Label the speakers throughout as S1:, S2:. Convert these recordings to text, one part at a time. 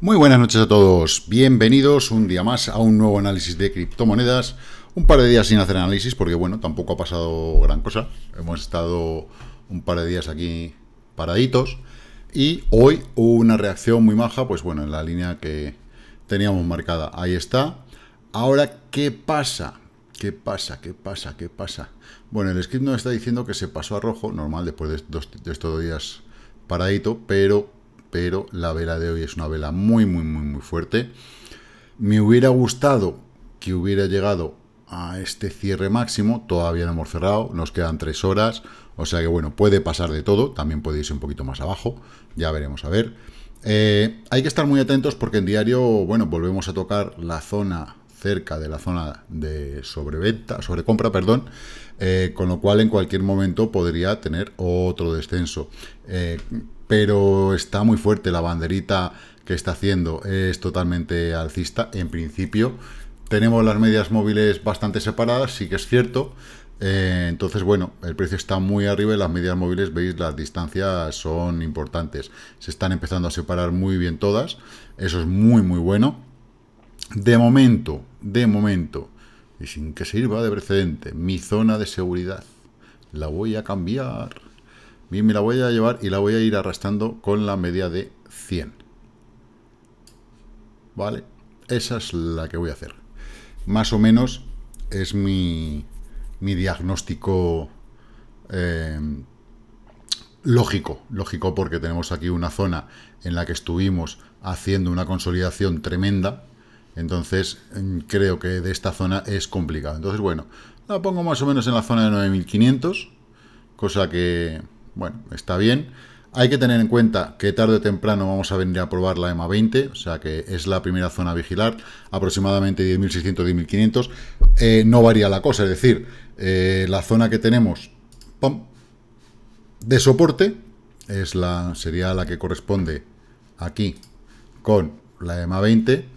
S1: Muy buenas noches a todos, bienvenidos un día más a un nuevo análisis de criptomonedas. Un par de días sin hacer análisis porque bueno, tampoco ha pasado gran cosa. Hemos estado un par de días aquí paraditos y hoy hubo una reacción muy maja, pues bueno, en la línea que teníamos marcada. Ahí está. Ahora, ¿qué pasa? ¿Qué pasa? ¿Qué pasa? ¿Qué pasa? Bueno, el script nos está diciendo que se pasó a rojo, normal después de, dos, días paradito, pero pero la vela de hoy es una vela muy, muy, muy, muy fuerte. Me hubiera gustado que hubiera llegado a este cierre máximo, todavía no hemos cerrado, nos quedan tres horas, o sea que bueno, puede pasar de todo, también puede irse un poquito más abajo, ya veremos a ver. Eh, hay que estar muy atentos porque en diario, bueno, volvemos a tocar la zona cerca de la zona de sobreventa, sobrecompra, perdón, eh, con lo cual en cualquier momento podría tener otro descenso. Eh, pero está muy fuerte la banderita que está haciendo, es totalmente alcista en principio. Tenemos las medias móviles bastante separadas, sí que es cierto. Eh, entonces, bueno, el precio está muy arriba y las medias móviles, veis, las distancias son importantes. Se están empezando a separar muy bien todas. Eso es muy, muy bueno. De momento, de momento, y sin que sirva de precedente, mi zona de seguridad la voy a cambiar Bien, me la voy a llevar y la voy a ir arrastrando con la media de 100. ¿Vale? Esa es la que voy a hacer. Más o menos es mi, mi diagnóstico eh, lógico. Lógico porque tenemos aquí una zona en la que estuvimos haciendo una consolidación tremenda. Entonces mm, creo que de esta zona es complicado. Entonces, bueno, la pongo más o menos en la zona de 9500. Cosa que bueno, está bien. Hay que tener en cuenta que tarde o temprano vamos a venir a probar la EMA 20, o sea que es la primera zona a vigilar, aproximadamente 10.600, 10.500. Eh, no varía la cosa, es decir, eh, la zona que tenemos de soporte es la, sería la que corresponde aquí con la EMA 20.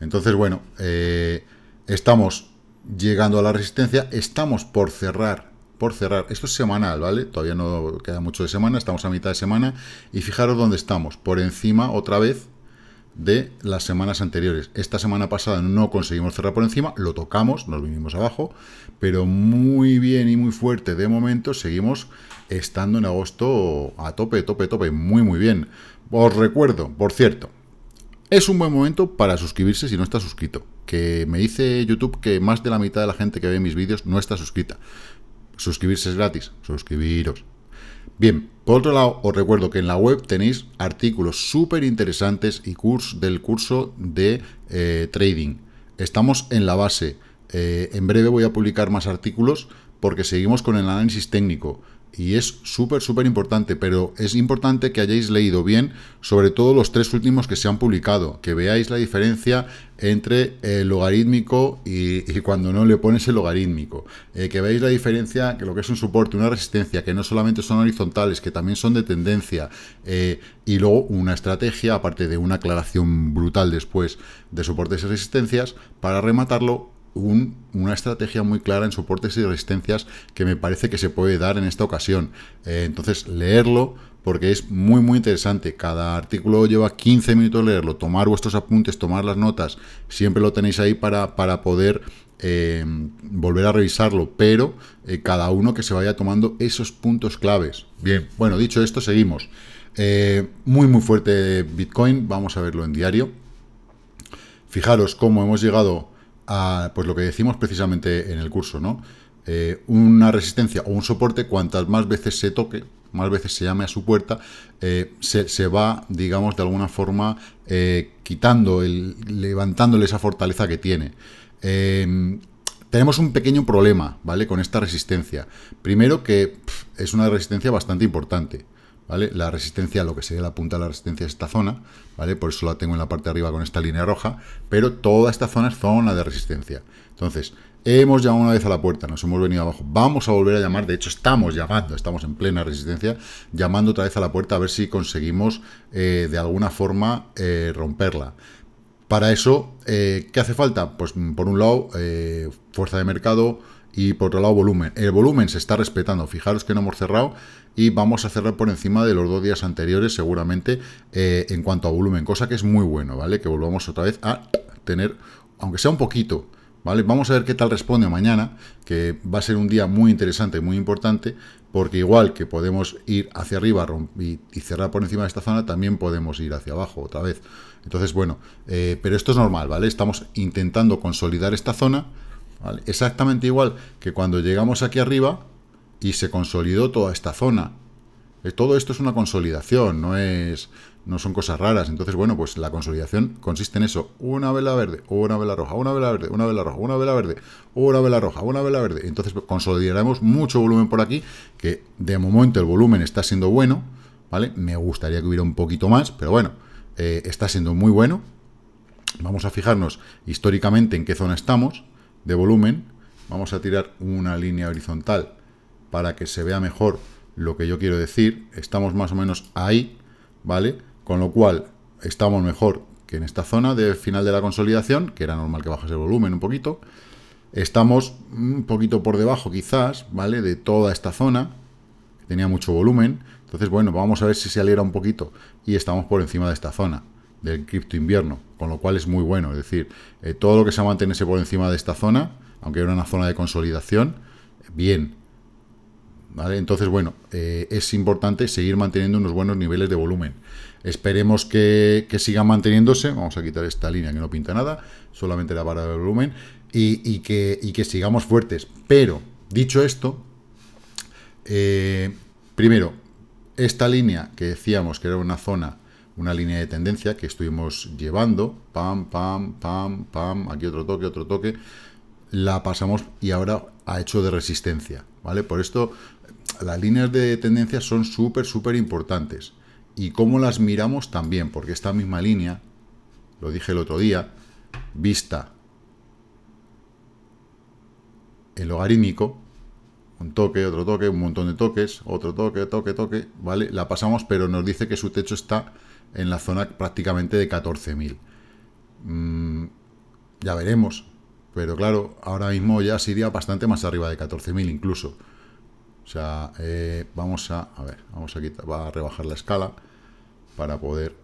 S1: Entonces, bueno, eh, estamos llegando a la resistencia, estamos por cerrar por cerrar. Esto es semanal, ¿vale? Todavía no queda mucho de semana, estamos a mitad de semana. Y fijaros dónde estamos, por encima otra vez de las semanas anteriores. Esta semana pasada no conseguimos cerrar por encima, lo tocamos, nos vinimos abajo, pero muy bien y muy fuerte de momento seguimos estando en agosto a tope, tope, tope, muy, muy bien. Os recuerdo, por cierto, es un buen momento para suscribirse si no está suscrito. Que me dice YouTube que más de la mitad de la gente que ve mis vídeos no está suscrita. Suscribirse es gratis, suscribiros. Bien, por otro lado, os recuerdo que en la web tenéis artículos súper interesantes y cursos del curso de eh, trading. Estamos en la base. Eh, en breve voy a publicar más artículos porque seguimos con el análisis técnico y es súper, súper importante, pero es importante que hayáis leído bien, sobre todo los tres últimos que se han publicado, que veáis la diferencia entre el eh, logarítmico y, cuando no le pones el logarítmico, eh, que veáis la diferencia, que lo que es un soporte, una resistencia, que no solamente son horizontales, que también son de tendencia, eh, y luego una estrategia, aparte de una aclaración brutal después de soportes y resistencias, para rematarlo, una estrategia muy clara en soportes y resistencias que me parece que se puede dar en esta ocasión. Eh, entonces, leerlo porque es muy muy interesante. Cada artículo lleva 15 minutos leerlo, tomar vuestros apuntes, tomar las notas, siempre lo tenéis ahí para, poder eh, volver a revisarlo, pero eh, cada uno que se vaya tomando esos puntos claves. Bien, bueno, dicho esto, seguimos. muy muy fuerte Bitcoin, vamos a verlo en diario. Fijaros cómo hemos llegado pues lo que decimos precisamente en el curso, ¿no? Eh, una resistencia o un soporte, cuantas más veces se toque, más veces se llame a su puerta, eh, se, va, digamos, de alguna forma eh, quitando, el, levantándole esa fortaleza que tiene. Em, tenemos un pequeño problema, ¿vale? Con esta resistencia. Primero que es una resistencia bastante importante. ¿vale? La resistencia, lo que sería la punta de la resistencia es esta zona, ¿vale? Por eso la tengo en la parte de arriba con esta línea roja, pero toda esta zona es zona de resistencia. Entonces, hemos llamado una vez a la puerta, nos hemos venido abajo, vamos a volver a llamar, de hecho estamos llamando, estamos en plena resistencia, llamando otra vez a la puerta a ver si conseguimos eh, de alguna forma eh, romperla. Para eso, eh, ¿qué hace falta? Pues mm, por un lado, fuerza de mercado, y por otro lado volumen. El volumen se está respetando, fijaros que no hemos cerrado y vamos a cerrar por encima de los dos días anteriores seguramente eh, en cuanto a volumen, cosa que es muy bueno, ¿vale? Que volvamos otra vez a tener, aunque sea un poquito, ¿vale? Vamos a ver qué tal responde mañana, que va a ser un día muy interesante, muy importante, porque igual que podemos ir hacia arriba y, cerrar por encima de esta zona, también podemos ir hacia abajo otra vez. Entonces, bueno, eh, pero esto es normal, ¿vale? Estamos intentando consolidar esta zona, Exactamente igual que cuando llegamos aquí arriba y se consolidó toda esta zona. Eh, todo esto es una consolidación, no es no son cosas raras. Entonces, bueno, pues la consolidación consiste en eso. Una vela verde, una vela roja, una vela verde, una vela roja, una vela verde, una vela roja, una vela verde. Entonces consolidaremos mucho volumen por aquí, que de momento el volumen está siendo bueno, ¿vale? Me gustaría que hubiera un poquito más, pero bueno, eh, está siendo muy bueno. Vamos a fijarnos históricamente en qué zona estamos, de volumen. Vamos a tirar una línea horizontal para que se vea mejor lo que yo quiero decir. Estamos más o menos ahí, ¿vale? Con lo cual, estamos mejor que en esta zona del final de la consolidación, que era normal que bajase el volumen un poquito. Estamos un poquito por debajo, quizás, ¿vale? De toda esta zona, que tenía mucho volumen. Entonces, bueno, vamos a ver si se aliera un poquito. Y estamos por encima de esta zona, del cripto invierno con lo cual es muy bueno. Es decir, eh, todo lo que sea mantenerse por encima de esta zona, aunque era una zona de consolidación, bien. ¿Vale? Entonces, bueno, eh, es importante seguir manteniendo unos buenos niveles de volumen. Esperemos que, siga sigan manteniéndose. Vamos a quitar esta línea que no pinta nada, solamente la barra de volumen. Y, que, sigamos fuertes. Pero, dicho esto, eh, primero, esta línea que decíamos que era una zona una línea de tendencia que estuvimos llevando, pam, pam, pam, pam, aquí otro toque, otro toque, la pasamos y ahora ha hecho de resistencia, ¿vale? Por esto las líneas de tendencia son súper, súper importantes. Y cómo las miramos también, porque esta misma línea, lo dije el otro día, vista el logarítmico, un toque, otro toque, un montón de toques, otro toque, toque, toque, ¿vale? La pasamos, pero nos dice que su techo está en la zona prácticamente de 14.000. Mm, ya veremos. Pero claro, ahora mismo ya sería bastante más arriba de 14.000 incluso. O sea, eh, vamos a... A ver, vamos a, quitar, va a rebajar la escala para poder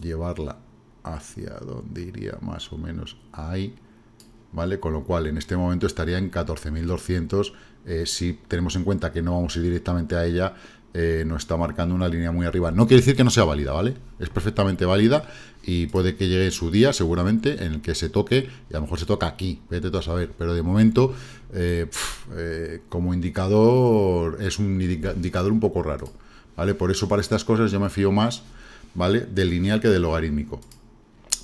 S1: llevarla hacia donde iría más o menos ahí. ¿Vale? Con lo cual, en este momento estaría en 14.200. Eh, si tenemos en cuenta que no vamos a ir directamente a ella, eh, no está marcando una línea muy arriba. No quiere decir que no sea válida, ¿vale? Es perfectamente válida y puede que llegue su día, seguramente, en el que se toque, y a lo mejor se toca aquí, vete a saber, pero de momento, eh, eh, como indicador, es un indicador un poco raro, ¿vale? Por eso para estas cosas yo me fío más, ¿vale? Del lineal que del logarítmico.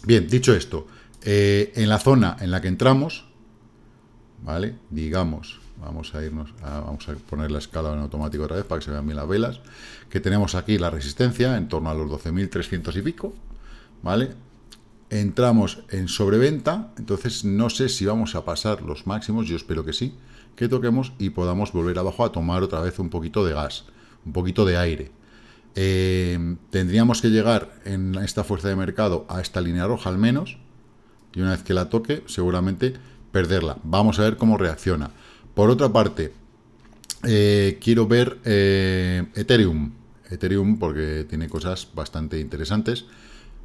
S1: Bien, dicho esto, en la zona en la que entramos, ¿vale? Digamos Vamos a irnos, vamos a poner la escala en automático otra vez para que se vean bien las velas. Que tenemos aquí la resistencia en torno a los 12.300 y pico, ¿vale? Entramos en sobreventa, entonces no sé si vamos a pasar los máximos, yo espero que sí, que toquemos y podamos volver abajo a tomar otra vez un poquito de gas, un poquito de aire. Eh, tendríamos que llegar en esta fuerza de mercado a esta línea roja al menos, y una vez que la toque, seguramente perderla. Vamos a ver cómo reacciona. Por otra parte, eh, quiero ver eh, Ethereum. Ethereum porque tiene cosas bastante interesantes.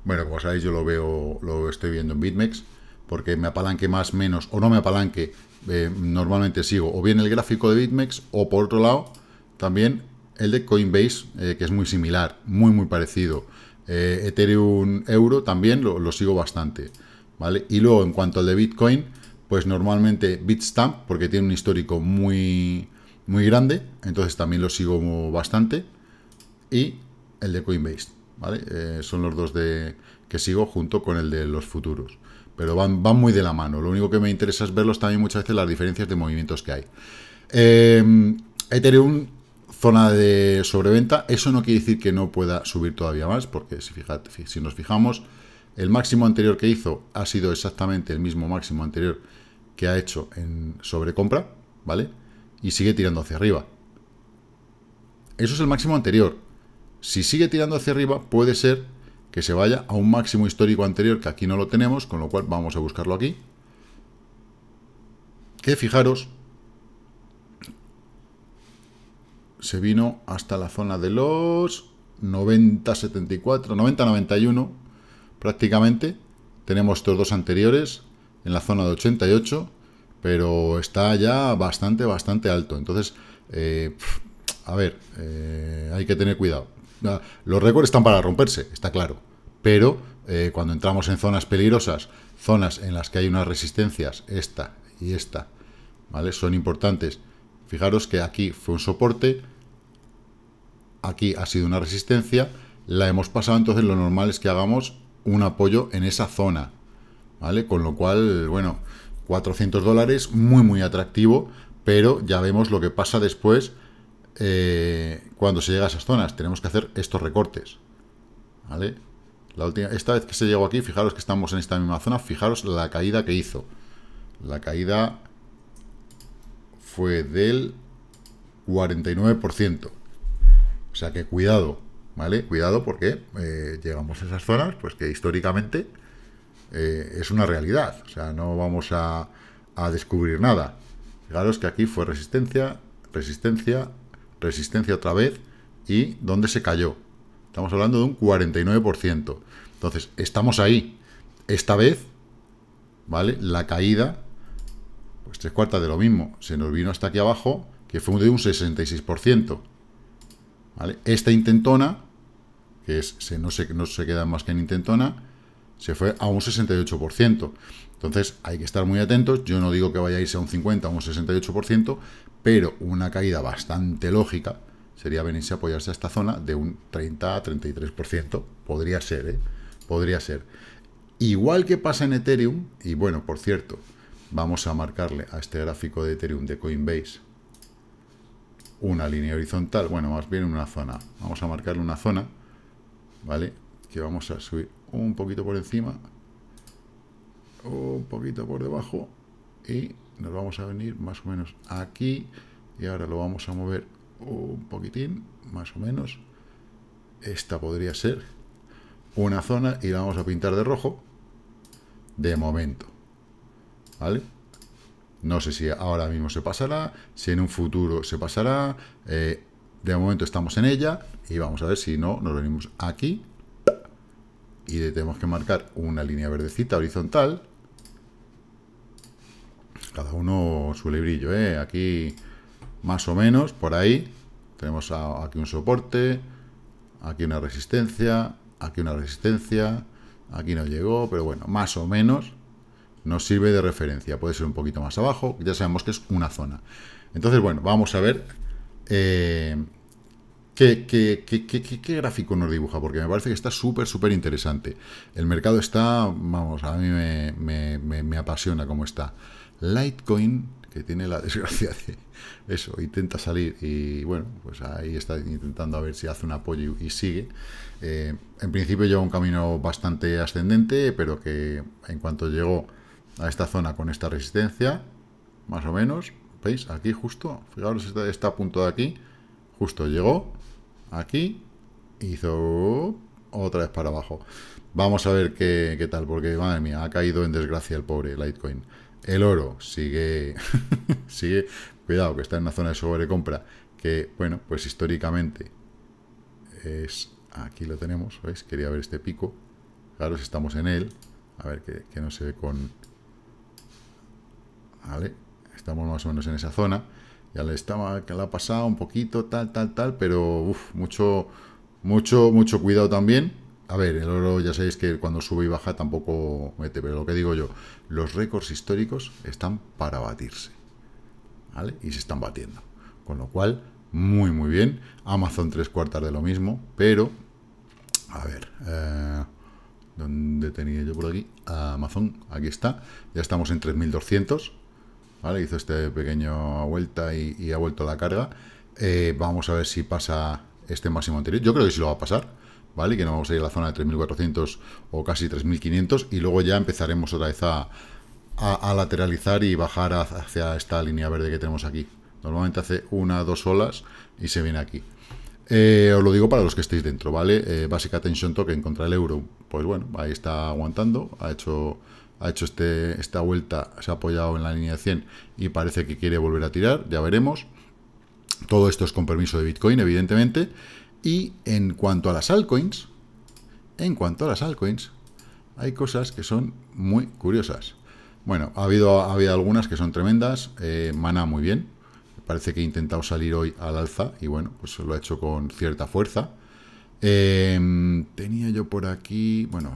S1: Bueno, como sabéis, yo lo veo, lo estoy viendo en BitMEX, porque me apalanque más, menos, o no me apalanque, eh, normalmente sigo o bien el gráfico de BitMEX, o por otro lado, también el de Coinbase, que es muy similar, muy, muy parecido. Ethereum Euro también lo, sigo bastante, ¿vale? Y luego, en cuanto al de Bitcoin, pues normalmente Bitstamp, porque tiene un histórico muy, muy grande, entonces también lo sigo bastante, y el de Coinbase, ¿vale? Eh, son los dos de, que sigo junto con el de los futuros, pero van, van muy de la mano, lo único que me interesa es verlos también muchas veces las diferencias de movimientos que hay. Eh, Ethereum zona de sobreventa, eso no quiere decir que no pueda subir todavía más, porque si, si nos fijamos, el máximo anterior que hizo ha sido exactamente el mismo máximo anterior que ha hecho en sobrecompra, ¿vale? Y sigue tirando hacia arriba. Eso es el máximo anterior. Si sigue tirando hacia arriba, puede ser que se vaya a un máximo histórico anterior, que aquí no lo tenemos, con lo cual vamos a buscarlo aquí. Que fijaros, se vino hasta la zona de los 90-74, 90-91 prácticamente. Tenemos estos dos anteriores, en la zona de 88, pero está ya bastante, bastante alto. Entonces, eh, a ver, eh, hay que tener cuidado. Ah, los récords están para romperse, está claro, pero eh, cuando entramos en zonas peligrosas, zonas en las que hay unas resistencias, esta y esta, ¿vale? Son importantes. Fijaros que aquí fue un soporte, aquí ha sido una resistencia, la hemos pasado, entonces lo normal es que hagamos un apoyo en esa zona, ¿vale? Con lo cual, bueno, 400 dólares, muy, muy atractivo, pero ya vemos lo que pasa después eh, cuando se llega a esas zonas. Tenemos que hacer estos recortes, ¿vale? La última, esta vez que se llegó aquí, fijaros que estamos en esta misma zona, fijaros la caída que hizo. La caída fue del 49%. O sea que cuidado, ¿vale? Cuidado porque eh, llegamos a esas zonas, pues que históricamente eh, es una realidad. O sea, no vamos a, descubrir nada. Fijaros que aquí fue resistencia, resistencia, resistencia otra vez y dónde se cayó. Estamos hablando de un 49%. Entonces, estamos ahí. Esta vez, ¿vale? La caída, pues tres cuartas de lo mismo. Se nos vino hasta aquí abajo, que fue de un 66%. ¿Vale? Esta intentona, que es, no se queda más que en intentona, se fue a un 68%. Entonces hay que estar muy atentos, yo no digo que vaya a un 50 o un 68%, pero una caída bastante lógica sería venirse a apoyarse a esta zona de un 30 a 33%, podría ser, ¿eh? podría ser. Igual que pasa en Ethereum, y bueno, por cierto, vamos a marcarle a este gráfico de Ethereum de Coinbase una línea horizontal, bueno, más bien una zona. Vamos a marcarle una zona, ¿vale? que vamos a subir un poquito por encima, un poquito por debajo y nos vamos a venir más o menos aquí y ahora lo vamos a mover un poquitín, más o menos. Esta podría ser una zona y la vamos a pintar de rojo de momento. ¿Vale? No sé si ahora mismo se pasará, si en un futuro se pasará. Eh, de momento estamos en ella y vamos a ver si no, nos venimos aquí y tenemos que marcar una línea verdecita horizontal. Cada uno su librillo, ¿eh? Aquí más o menos, por ahí. Tenemos aquí un soporte, aquí una resistencia, aquí una resistencia, aquí no llegó, pero bueno, más o menos nos sirve de referencia. Puede ser un poquito más abajo, ya sabemos que es una zona. Entonces, bueno, vamos a ver... Eh, ¿Qué, qué, gráfico nos dibuja? Porque me parece que está súper, súper interesante. El mercado está, vamos, a mí me, me, apasiona cómo está. Litecoin, que tiene la desgracia de eso, intenta salir y bueno, pues ahí está intentando a ver si hace un apoyo y sigue. Eh, en principio lleva un camino bastante ascendente, pero que en cuanto llegó a esta zona con esta resistencia, más o menos, ¿veis? Aquí justo, fijaros, está a punto de aquí, Justo llegó aquí, hizo otra vez para abajo. Vamos a ver qué, tal, porque madre mía, ha caído en desgracia el pobre Litecoin. El oro sigue, sigue, cuidado, que está en una zona de sobrecompra, que, bueno, pues históricamente es, aquí lo tenemos, ¿veis? Quería ver este pico, claro, si estamos en él, a ver, qué que no se ve con, vale, estamos más o menos en esa zona, ya le estaba, que la ha pasado un poquito, tal, tal, tal, pero mucho, mucho, mucho cuidado también. A ver, el oro ya sabéis que cuando sube y baja tampoco mete, pero lo que digo yo, los récords históricos están para batirse, ¿vale? Y se están batiendo. Con lo cual, muy, muy bien. Amazon tres cuartas de lo mismo, pero, a ver, eh, ¿dónde tenía yo por aquí? Amazon, aquí está, ya estamos en 3200, Hizo este pequeño vuelta y, ha vuelto la carga. Eh, vamos a ver si pasa este máximo anterior. Yo creo que sí lo va a pasar, ¿vale? Que no vamos a ir a la zona de 3.400 o casi 3.500 y luego ya empezaremos otra vez a, lateralizar y bajar hacia esta línea verde que tenemos aquí. Normalmente hace una dos olas y se viene aquí. Eh, os lo digo para los que estéis dentro, ¿vale? Eh, básica tensión token contra el euro, pues bueno, ahí está aguantando, ha hecho ha hecho este, esta vuelta, se ha apoyado en la línea de 100 y parece que quiere volver a tirar, ya veremos. Todo esto es con permiso de Bitcoin, evidentemente. Y en cuanto a las altcoins, en cuanto a las altcoins, hay cosas que son muy curiosas. Bueno, ha habido, ha habido algunas que son tremendas. Eh, Mana muy bien. Parece que ha intentado salir hoy al alza y bueno, pues lo ha hecho con cierta fuerza. Em, tenía yo por aquí, bueno,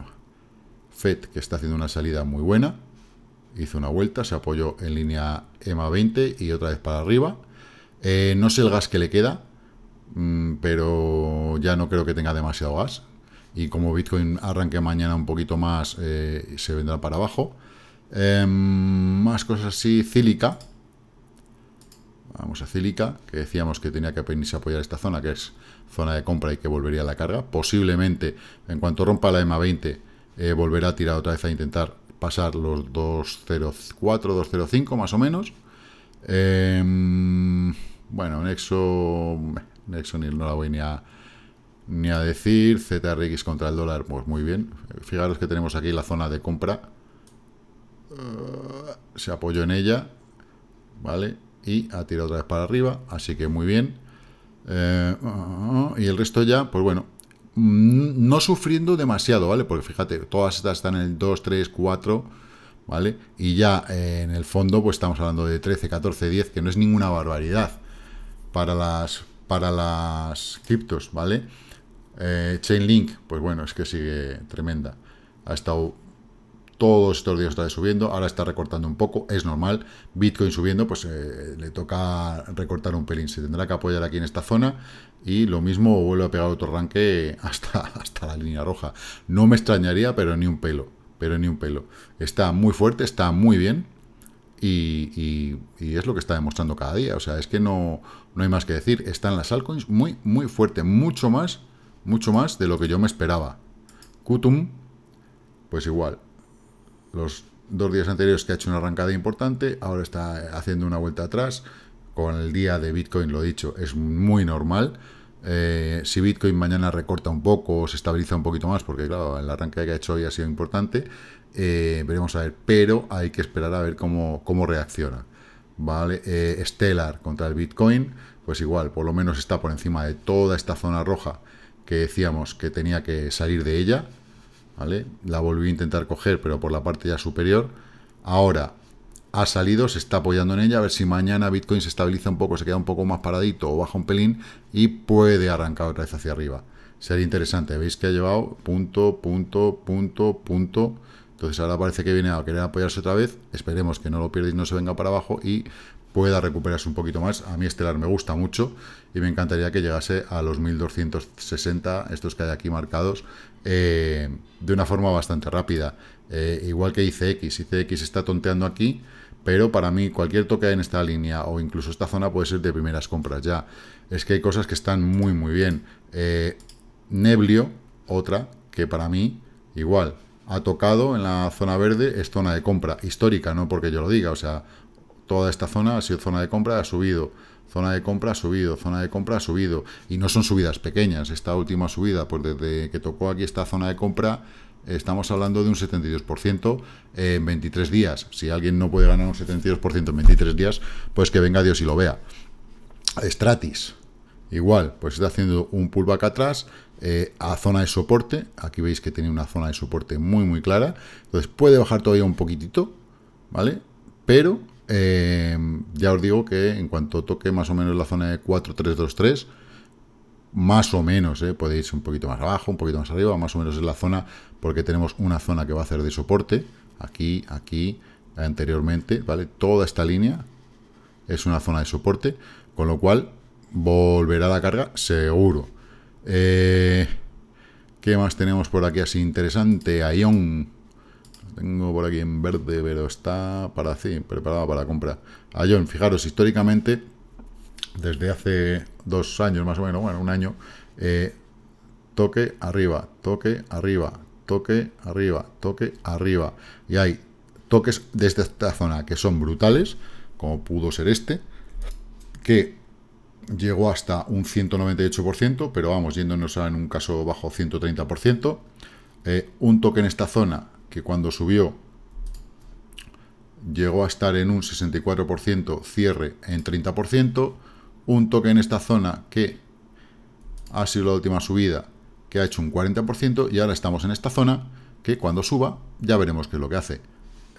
S1: FED, que está haciendo una salida muy buena, hizo una vuelta, se apoyó en línea EMA 20 y otra vez para arriba. Eh, no sé el gas que le queda, mm, pero ya no creo que tenga demasiado gas. Y como Bitcoin arranque mañana un poquito más, eh, se vendrá para abajo. Em, más cosas así, Cílica. Vamos a Cílica, que decíamos que tenía que venirse a apoyar esta zona, que es zona de compra y que volvería a la carga. Posiblemente, en cuanto rompa la EMA 20, eh, volverá a tirar otra vez a intentar pasar los 204, 205 más o menos. Em, bueno, Nexo, Nexo ni, no la voy ni a, ni a decir. ZRX contra el dólar, pues muy bien. Fijaros que tenemos aquí la zona de compra. Eh, se apoyó en ella, ¿vale? Y ha tirado otra vez para arriba, así que muy bien. Eh, ah, ah, ah, y el resto ya, pues bueno, Mm, no sufriendo demasiado, ¿vale? Porque fíjate, todas estas están en 2, 3, 4, ¿vale? Y ya eh, en el fondo, pues estamos hablando de 13, 14, 10, que no es ninguna barbaridad para las, para las criptos, ¿vale? Eh, Chainlink, pues bueno, es que sigue tremenda. Ha estado todos estos días está subiendo, ahora está recortando un poco, es normal, Bitcoin subiendo, pues eh, le toca recortar un pelín, se tendrá que apoyar aquí en esta zona y lo mismo vuelve a pegar otro ranque hasta, hasta la línea roja. No me extrañaría, pero ni un pelo, pero ni un pelo. Está muy fuerte, está muy bien y, es lo que está demostrando cada día, o sea, es que no, no hay más que decir, están las altcoins muy, muy fuerte, mucho más, mucho más de lo que yo me esperaba. Kutum, pues igual, los dos días anteriores que ha hecho una arrancada importante, ahora está haciendo una vuelta atrás. Con el día de Bitcoin, lo dicho, es muy normal. Eh, si Bitcoin mañana recorta un poco o se estabiliza un poquito más, porque claro, el arrancada que ha hecho hoy ha sido importante, eh, veremos a ver, pero hay que esperar a ver cómo, reacciona. ¿Vale? Eh, Stellar contra el Bitcoin, pues igual, por lo menos está por encima de toda esta zona roja que decíamos que tenía que salir de ella, la volví a intentar coger, pero por la parte ya superior. Ahora ha salido, se está apoyando en ella, a ver si mañana Bitcoin se estabiliza un poco, se queda un poco más paradito o baja un pelín y puede arrancar otra vez hacia arriba. Sería interesante, veis que ha llevado punto, punto, punto, punto. Entonces ahora parece que viene a querer apoyarse otra vez, esperemos que no lo pierda y no se venga para abajo y pueda recuperarse un poquito más. A mí Estelar me gusta mucho y me encantaría que llegase a los 1260, estos que hay aquí marcados, eh, de una forma bastante rápida. Eh, igual que ICX, ICX está tonteando aquí, pero para mí cualquier toque en esta línea o incluso esta zona puede ser de primeras compras ya. Es que hay cosas que están muy muy bien. Eh, Neblio, otra que para mí igual ha tocado en la zona verde, es zona de compra histórica, no porque yo lo diga, o sea, toda esta zona ha sido zona de compra, ha subido, zona de compra ha subido, zona de compra ha subido, y no son subidas pequeñas, esta última subida, pues desde que tocó aquí esta zona de compra, estamos hablando de un 72% en 23 días, si alguien no puede ganar un 72% en 23 días, pues que venga Dios y lo vea. Stratis, igual, pues está haciendo un pullback atrás eh, a zona de soporte, aquí veis que tiene una zona de soporte muy muy clara, entonces puede bajar todavía un poquitito, ¿vale? Pero eh, ya os digo que en cuanto toque más o menos la zona de 4.323, más o menos, Puede eh, podéis un poquito más abajo, un poquito más arriba, más o menos es la zona, porque tenemos una zona que va a hacer de soporte, aquí, aquí, anteriormente, ¿vale? Toda esta línea es una zona de soporte, con lo cual volverá la carga seguro. Eh, ¿Qué más tenemos por aquí así interesante? Ion tengo por aquí en verde, pero está para sí, preparado para compra. A ah, John, fijaros, históricamente, desde hace dos años más o menos, bueno, un año, eh, toque arriba, toque arriba, toque arriba, toque arriba. Y hay toques desde esta zona que son brutales, como pudo ser este, que llegó hasta un 198%, pero vamos, yéndonos en un caso bajo 130%. Eh, un toque en esta zona que cuando subió llegó a estar en un 64%, cierre en 30%, un toque en esta zona que ha sido la última subida que ha hecho un 40% y ahora estamos en esta zona que cuando suba ya veremos qué es lo que hace.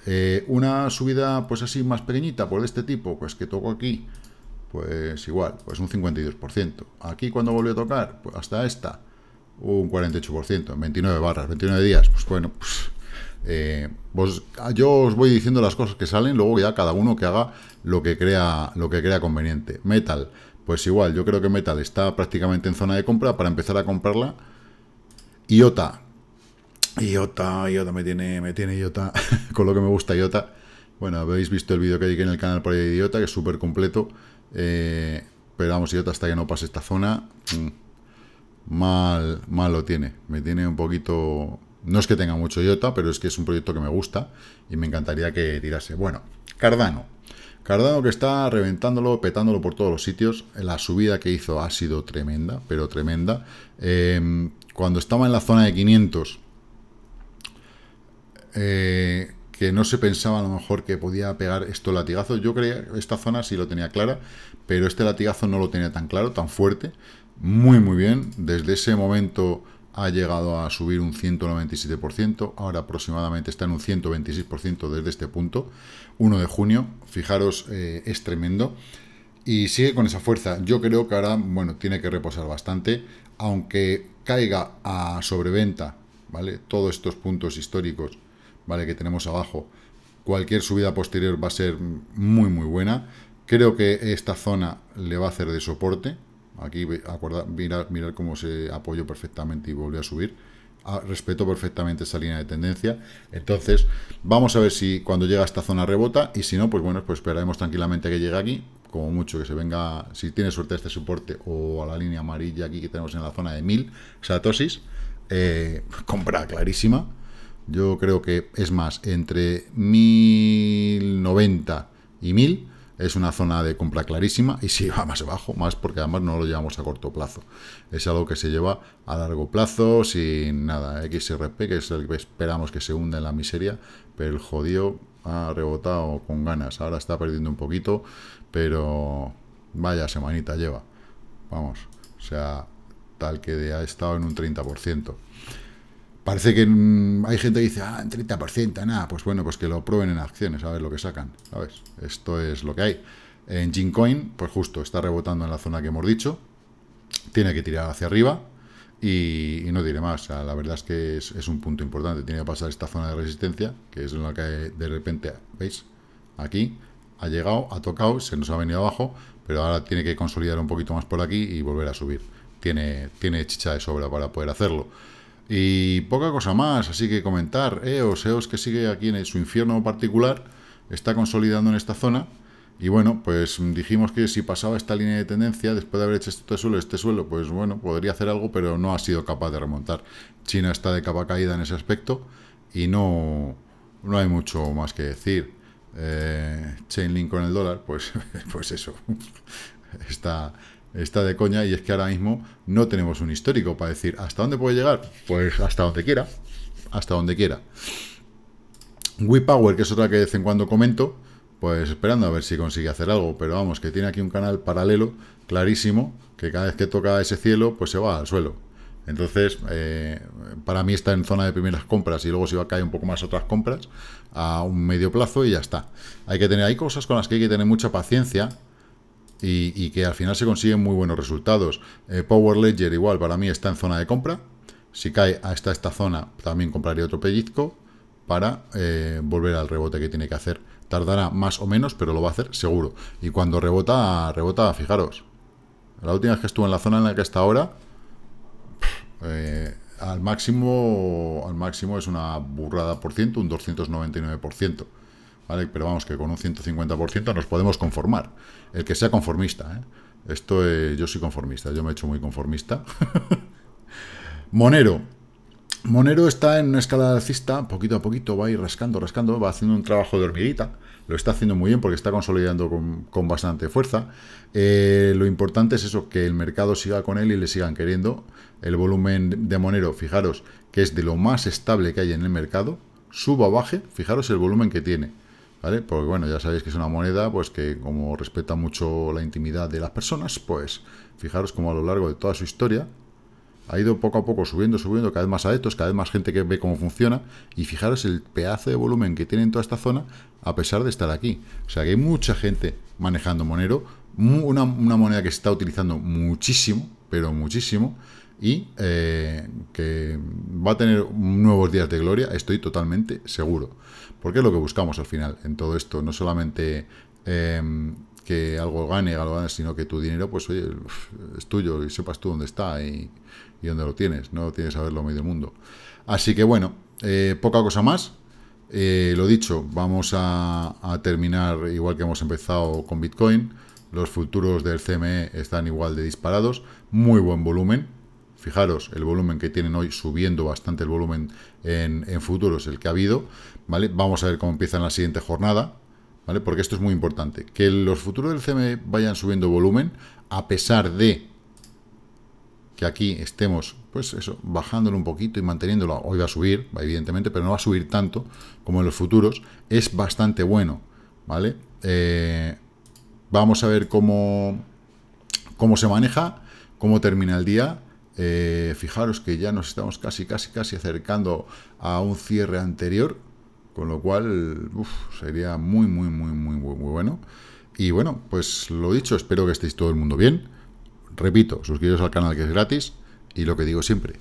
S1: Eh, una subida pues así más pequeñita, por este tipo, pues que toco aquí, pues igual, pues un 52%. Aquí cuando volvió a tocar, pues hasta esta, un 48%, 29 barras, 29 días, pues bueno, pues eh, ah, yo os voy diciendo las cosas que salen, luego ya cada uno que haga lo que crea, lo que crea conveniente. Metal, pues igual, yo creo que Metal está prácticamente en zona de compra para empezar a comprarla. IOTA, IOTA, IOTA me tiene, me tiene IOTA, con lo que me gusta IOTA. Bueno, habéis visto el vídeo que hay en el canal por ahí de IOTA, que es súper completo. Eh, pero vamos, IOTA hasta que no pase esta zona, mm, mal, mal lo tiene. Me tiene un poquito no es que tenga mucho IOTA, pero es que es un proyecto que me gusta y me encantaría que tirase. Bueno, Cardano. Cardano que está reventándolo, petándolo por todos los sitios. La subida que hizo ha sido tremenda, pero tremenda. Eh, cuando estaba en la zona de 500, eh, que no se pensaba a lo mejor que podía pegar esto latigazo. Yo creía que esta zona sí lo tenía clara, pero este latigazo no lo tenía tan claro, tan fuerte. Muy, muy bien. Desde ese momento ha llegado a subir un 197%, ahora aproximadamente está en un 126% desde este punto, 1 de junio, fijaros, eh, es tremendo, y sigue con esa fuerza. Yo creo que ahora, bueno, tiene que reposar bastante, aunque caiga a sobreventa, ¿vale? Todos estos puntos históricos, ¿vale? Que tenemos abajo, cualquier subida posterior va a ser muy, muy buena. Creo que esta zona le va a hacer de soporte, Aquí acorda mirar, mirar cómo se apoyó perfectamente y volvió a subir. Ah, respeto perfectamente esa línea de tendencia. Entonces, vamos a ver si cuando llega a esta zona rebota y si no, pues bueno, pues esperaremos tranquilamente que llegue aquí. Como mucho que se venga, si tiene suerte este soporte o a la línea amarilla aquí que tenemos en la zona de 1000 satosis, eh, compra clarísima. Yo creo que es más, entre 1090 y 1000 es una zona de compra clarísima y si va más abajo, más porque además no lo llevamos a corto plazo. Es algo que se lleva a largo plazo sin nada. ¿eh? XRP, que es el que esperamos que se hunda en la miseria, pero el jodido ha rebotado con ganas. Ahora está perdiendo un poquito, pero vaya semanita lleva. Vamos, o sea, tal que ha estado en un 30%. Parece que mm, hay gente que dice, ah, en 30%, nada. Pues bueno, pues que lo prueben en acciones, a ver lo que sacan. ¿Sabes? Esto es lo que hay. En Gincoin, pues justo, está rebotando en la zona que hemos dicho. Tiene que tirar hacia arriba. Y, no diré más. la verdad es que es, un punto importante. Tiene que pasar esta zona de resistencia, que es en la que de repente, ¿veis? Aquí ha llegado, ha tocado, se nos ha venido abajo. Pero ahora tiene que consolidar un poquito más por aquí y volver a subir. Tiene, tiene chicha de sobra para poder hacerlo. Y poca cosa más, así que comentar, ¿eh? EOS, EOS que sigue aquí en su infierno particular, está consolidando en esta zona, y bueno, pues dijimos que si pasaba esta línea de tendencia, después de haber hecho este suelo, este suelo, pues bueno, podría hacer algo, pero no ha sido capaz de remontar. China está de capa caída en ese aspecto, y no, no hay mucho más que decir. Eh, Chainlink con el dólar, pues, pues eso, está, está de coña y es que ahora mismo no tenemos un histórico para decir hasta dónde puede llegar. Pues hasta donde quiera, hasta donde quiera. power que es otra que de vez en cuando comento, pues esperando a ver si consigue hacer algo, pero vamos, que tiene aquí un canal paralelo clarísimo, que cada vez que toca ese cielo, pues se va al suelo. Entonces, eh, para mí está en zona de primeras compras y luego si va a caer un poco más otras compras a un medio plazo y ya está. Hay que tener, hay cosas con las que hay que tener mucha paciencia y, que al final se consiguen muy buenos resultados. Eh, Power Ledger igual para mí está en zona de compra. Si cae hasta esta zona también compraría otro pellizco para eh, volver al rebote que tiene que hacer. Tardará más o menos, pero lo va a hacer seguro. Y cuando rebota, rebota, fijaros. La última vez que estuvo en la zona en la que está ahora, eh, al máximo al máximo es una burrada por ciento, un 299%. Pero vamos, que con un 150% nos podemos conformar. El que sea conformista, ¿eh? Esto, eh, yo soy conformista, yo me he hecho muy conformista. Monero. Monero está en una escala alcista, poquito a poquito va a ir rascando, rascando, va haciendo un trabajo de hormiguita, lo está haciendo muy bien porque está consolidando con, bastante fuerza. Eh, lo importante es eso, que el mercado siga con él y le sigan queriendo. El volumen de Monero, fijaros, que es de lo más estable que hay en el mercado, suba o baje, fijaros el volumen que tiene porque bueno, ya sabéis que es una moneda pues que como respeta mucho la intimidad de las personas, pues fijaros como a lo largo de toda su historia ha ido poco a poco subiendo, subiendo, cada vez más adeptos, cada vez más gente que ve cómo funciona y fijaros el pedazo de volumen que tiene en toda esta zona a pesar de estar aquí. O sea que hay mucha gente manejando Monero, una, una moneda que se está utilizando muchísimo, pero muchísimo, y eh, que va a tener nuevos días de gloria, estoy totalmente seguro. Porque es lo que buscamos al final en todo esto, no solamente em, que algo gane, algo gane, sino que tu dinero, pues oye, es tuyo y sepas tú dónde está y, dónde lo tienes, no tienes a saberlo medio del mundo. Así que bueno, eh, poca cosa más. Eh, lo dicho, vamos a terminar igual que hemos empezado con Bitcoin. Los futuros del CME están igual de disparados, muy buen volumen, Fijaros, el volumen que tienen hoy, subiendo bastante el volumen en, futuros, el que ha habido, ¿vale? Vamos a ver cómo empieza en la siguiente jornada, ¿vale? Porque esto es muy importante. Que los futuros del CME vayan subiendo volumen, a pesar de que aquí estemos, pues eso, bajándolo un poquito y manteniéndolo, hoy va a subir, evidentemente, pero no va a subir tanto como en los futuros, es bastante bueno, ¿vale? Eh, vamos a ver cómo, cómo se maneja, cómo termina el día, eh, fijaros que ya nos estamos casi, casi, casi acercando a un cierre anterior, con lo cual sería muy, muy, muy, muy, muy bueno. Y bueno, pues lo dicho, espero que estéis todo el mundo bien. Repito, suscribiros al canal que es gratis y lo que digo siempre,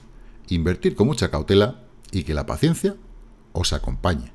S1: invertir con mucha cautela y que la paciencia os acompañe.